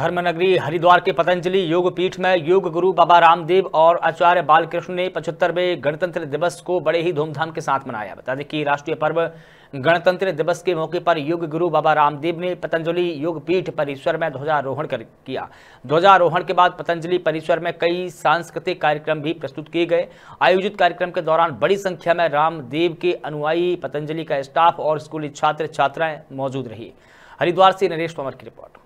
धर्मनगरी हरिद्वार के पतंजलि योग पीठ में योग गुरु बाबा रामदेव और आचार्य बालकृष्ण ने पचहत्तरवें गणतंत्र दिवस को बड़े ही धूमधाम के साथ मनाया बता दें कि राष्ट्रीय पर्व गणतंत्र दिवस के मौके पर योग गुरु बाबा रामदेव ने पतंजलि योग पीठ परिसर में ध्वजारोहण कर किया ध्वजारोहण के बाद पतंजलि परिसर में कई सांस्कृतिक कार्यक्रम भी प्रस्तुत किए गए आयोजित कार्यक्रम के दौरान बड़ी संख्या में रामदेव के अनुयायी पतंजलि का स्टाफ और स्कूली छात्र छात्राएं मौजूद रही हरिद्वार से नरेश तोमर की रिपोर्ट